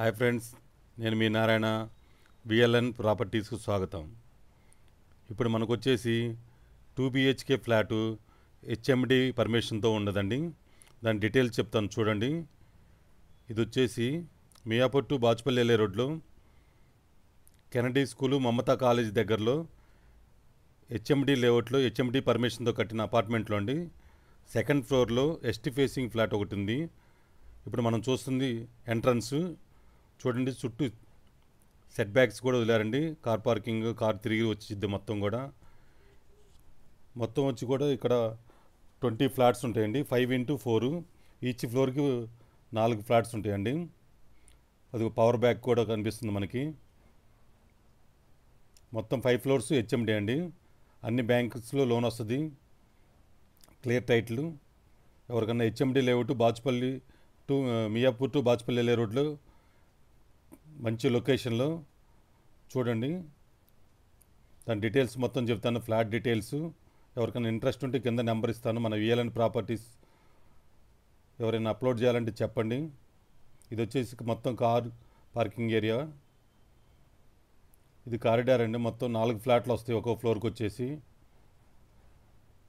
hi friends నేను మీ Narayana VLN ప్రాపర్టీస్కు స్వాగతం ఇప్పుడు మనకు వచ్చేసి టూ బిహెచ్కే ఫ్లాటు హెచ్ఎండి పర్మిషన్తో ఉండదండి దాని డీటెయిల్స్ చెప్తాను చూడండి ఇది వచ్చేసి మియాపట్టు బాచుపల్లి వెళ్ళే రోడ్లో కెనడీ స్కూలు మమతా కాలేజ్ దగ్గరలో హెచ్ఎండి లేఅవుట్లో హెచ్ఎండి పర్మిషన్తో కట్టిన అపార్ట్మెంట్లో అండి సెకండ్ ఫ్లోర్లో ఎస్టీ ఫేసింగ్ ఫ్లాట్ ఒకటి ఉంది ఇప్పుడు మనం చూస్తుంది ఎంట్రన్స్ చూడండి చుట్టూ సెట్ బ్యాక్స్ కూడా వదిలారండి కార్ పార్కింగ్ కార్ తిరిగి వచ్చిద్ది మొత్తం కూడా మొత్తం వచ్చి కూడా ఇక్కడ ట్వంటీ ఫ్లాట్స్ ఉంటాయండి ఫైవ్ ఇంటూ ఫోరు ఈచ్ ఫ్లోర్కి నాలుగు ఫ్లాట్స్ ఉంటాయండి అది పవర్ బ్యాక్ కూడా కనిపిస్తుంది మనకి మొత్తం ఫైవ్ ఫ్లోర్స్ హెచ్ఎండి అండి అన్ని బ్యాంక్స్లో లోన్ వస్తుంది క్లియర్ టైటిల్ ఎవరికన్నా HMD to Bachupally to Miyapur to Bachupally రోడ్లో మంచి లొకేషన్లో చూడండి దాని డీటెయిల్స్ మొత్తం చెప్తాను ఫ్లాట్ డీటెయిల్స్ ఎవరికైనా ఇంట్రెస్ట్ ఉంటే కింద నెంబర్ ఇస్తాను మన విఎల్ఎన్ ప్రాపర్టీస్ ఎవరైనా అప్లోడ్ చేయాలంటే చెప్పండి ఇది వచ్చేసి మొత్తం కార్ పార్కింగ్ ఏరియా ఇది కారిడార్ అండి మొత్తం నాలుగు ఫ్లాట్లు వస్తాయి ఒక్కో ఫ్లోర్కి వచ్చేసి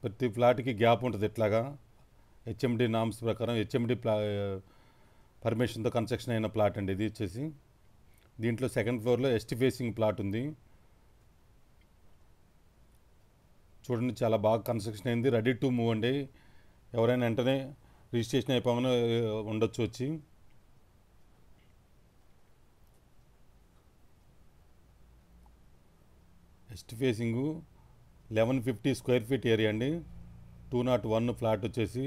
ప్రతి ఫ్లాట్కి గ్యాప్ ఉంటుంది ఇట్లాగా హెచ్ఎండి నామ్స్ ప్రకారం హెచ్ఎండి ప్లా పర్మిషన్తో కన్స్ట్రక్షన్ అయిన ప్లాట్ అండి ఇది వచ్చేసి దీంట్లో సెకండ్ ఫ్లోర్లో ఎస్టీ ఫేసింగ్ ప్లాట్ ఉంది చూడండి చాలా బాగా కన్స్ట్రక్షన్ అయింది రెడీ టు మూవ్ అండి ఎవరైనా వెంటనే రిజిస్ట్రేషన్ అయిపోగానే ఉండొచ్చు వచ్చి west facing eleven fifty square feet area అండి టూ నాట్ వన్ ఫ్లాట్ వచ్చేసి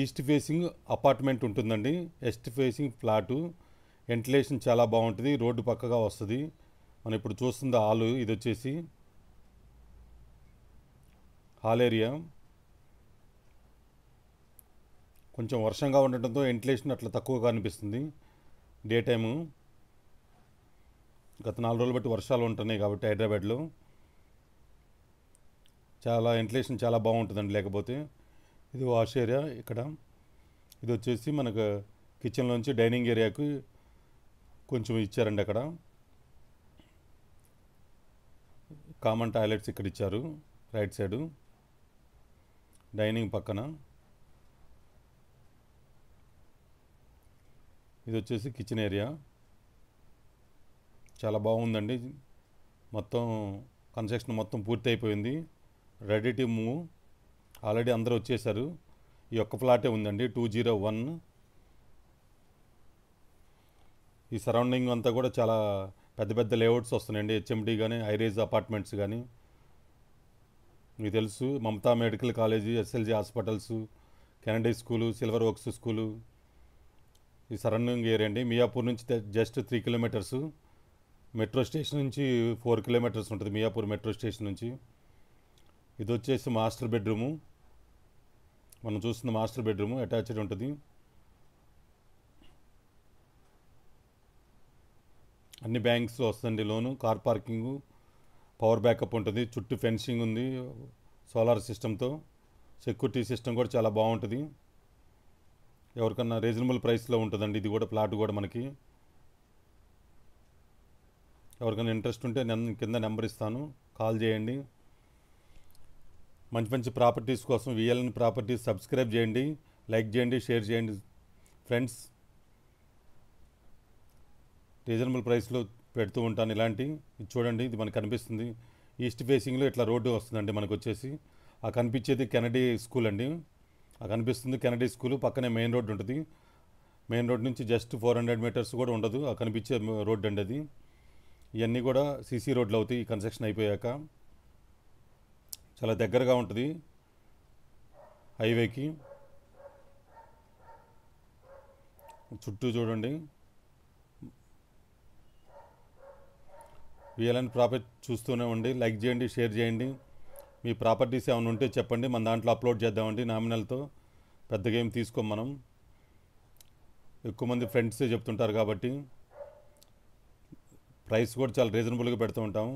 ఈస్ట్ ఫేసింగ్ అపార్ట్మెంట్ ఉంటుందండి ఎస్ట్ ఫేసింగ్ ఫ్లాటు వెంటిలేషన్ చాలా బాగుంటుంది రోడ్డు పక్కగా వస్తుంది మనం ఇప్పుడు చూస్తుంది హాలు ఇది వచ్చేసి హాల్ ఏరియా కొంచెం వర్షంగా ఉండటంతో వెంటిలేషన్ అట్లా తక్కువగా అనిపిస్తుంది డే టైము గత నాలుగు రోజులు బట్టి వర్షాలు ఉంటున్నాయి కాబట్టి హైదరాబాద్లో చాలా వెంటిలేషన్ చాలా బాగుంటుందండి లేకపోతే ఇది వాష్ ఏరియా ఇక్కడ ఇది వచ్చేసి మనకు కిచెన్లోంచి డైనింగ్ ఏరియాకి కొంచెం ఇచ్చారండి అక్కడ కామన్ టాయిలెట్స్ ఇక్కడ ఇచ్చారు రైట్ సైడు డైనింగ్ పక్కన ఇది వచ్చేసి కిచెన్ ఏరియా చాలా బాగుందండి మొత్తం కన్స్ట్రక్షన్ మొత్తం పూర్తి అయిపోయింది రెడీ టు మూవ్ ఆల్రెడీ అందరూ వచ్చేసారు ఈ ఒక్క ఫ్లాటే ఉందండి టూ జీరో వన్ ఈ సరౌండింగ్ అంతా కూడా చాలా పెద్ద పెద్ద లేఅవుట్స్ వస్తున్నాయండి హెచ్ఎండి కానీ హైరేజ్ అపార్ట్మెంట్స్ కానీ మీకు తెలుసు Mamata medical college SLG hospitals Kennedy school silver works school ఈ సరౌండింగ్ ఏరియా అండి మియాపూర్ నుంచి just three kilometres metro station నుంచి ఫోర్ కిలోమీటర్స్ ఉంటుంది మియాపూర్ మెట్రో స్టేషన్ నుంచి ఇది వచ్చేసి మాస్టర్ బెడ్రూము మనం చూస్తున్న మాస్టర్ బెడ్రూము అటాచ్డ్ ఉంటుంది అన్ని బ్యాంక్స్ వస్తుంది loan car parking power backup ఉంటుంది చుట్టూ ఫెన్సింగ్ ఉంది సోలార్ సిస్టంతో సెక్యూరిటీ సిస్టమ్ కూడా చాలా బాగుంటుంది ఎవరికన్నా రీజనబుల్ ప్రైస్లో ఉంటుందండి ఇది కూడా ప్లాట్ కూడా మనకి ఎవరికైనా ఇంట్రెస్ట్ ఉంటే నేను కింద నెంబర్ ఇస్తాను కాల్ చేయండి మంచి మంచి ప్రాపర్టీస్ కోసం విఎల్ఎన్ ప్రాపర్టీస్ సబ్స్క్రైబ్ చేయండి లైక్ చేయండి షేర్ చేయండి ఫ్రెండ్స్ రీజనబుల్ ప్రైస్లో పెడుతూ ఉంటాను ఇలాంటి చూడండి ఇది మనకు కనిపిస్తుంది ఈస్ట్ ఫేసింగ్లో ఇట్లా రోడ్డు వస్తుందండి మనకు వచ్చేసి ఆ కనిపించేది కెనడీ స్కూల్ అండి ఆ కనిపిస్తుంది కెనడీ స్కూల్ పక్కనే మెయిన్ రోడ్డు ఉంటుంది మెయిన్ రోడ్ నుంచి జస్ట్ ఫోర్ హండ్రెడ్ మీటర్స్ కూడా ఉండదు ఆ కనిపించే రోడ్డు అండి అది ఇవన్నీ కూడా సీసీ రోడ్లు అవుతాయి కన్స్ట్రక్షన్ అయిపోయాక చాలా దగ్గరగా ఉంటుంది హైవేకి చుట్టూ చూడండి వీఎల్ఎన్ ప్రాపర్టీ చూస్తూనే ఉండి లైక్ చేయండి షేర్ చేయండి మీ ప్రాపర్టీస్ ఏమైనా ఉంటే చెప్పండి మన దాంట్లో అప్లోడ్ చేద్దామండి నామినల్తో పెద్దగా ఏం తీసుకోం మనం ఎక్కువ మంది ఫ్రెండ్సే చెప్తుంటారు కాబట్టి ప్రైస్ కూడా చాలా రీజనబుల్గా పెడుతూ ఉంటాము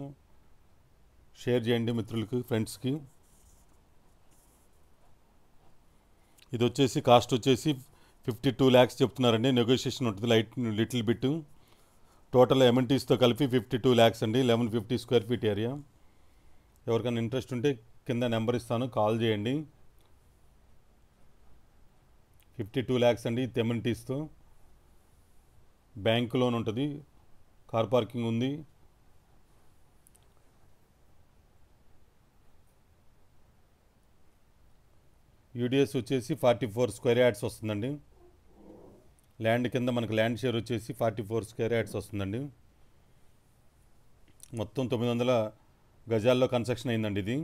షేర్ చేయండి మిత్రులకి ఫ్రెండ్స్కి ఇది వచ్చేసి కాస్ట్ వచ్చేసి ఫిఫ్టీ టూ ల్యాక్స్ చెప్తున్నారండి నెగోషియేషన్ ఉంటుంది లైట్ లిటిల్ బిట్ టోటల్ ఎమ్ఎన్టీస్తో కలిపి ఫిఫ్టీ టూ ల్యాక్స్ అండి eleven fifty square feet area ఎవరికైనా ఇంట్రెస్ట్ ఉంటే కింద నెంబర్ ఇస్తాను కాల్ చేయండి ఫిఫ్టీ టూ ల్యాక్స్ అండి ఎమ్ఎన్టీస్తో బ్యాంక్ లోన్ ఉంటుంది కార్ పార్కింగ్ ఉంది యూడిఎస్ వచ్చేసి ఫార్టీ ఫోర్ స్క్వేర్ యాడ్స్ వస్తుందండి ల్యాండ్ కింద మనకు ల్యాండ్ షేర్ వచ్చేసి ఫార్టీ ఫోర్ స్క్వేర్ యాడ్స్ వస్తుందండి మొత్తం తొమ్మిది వందల గజాల్లో కన్స్ట్రక్షన్ అయిందండి ఇది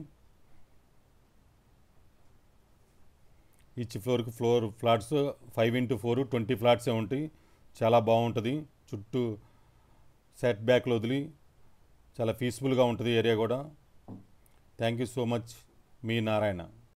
ఈచ్ ఫ్లోర్కి floor flats five into four twenty ఫ్లాట్సే ఉంటాయి చాలా బాగుంటుంది చుట్టూ సెట్ బ్యాక్లు వదిలి చాలా పీస్ఫుల్గా ఉంటుంది ఏరియా కూడా థ్యాంక్ యూ సో మచ్ మీ నారాయణ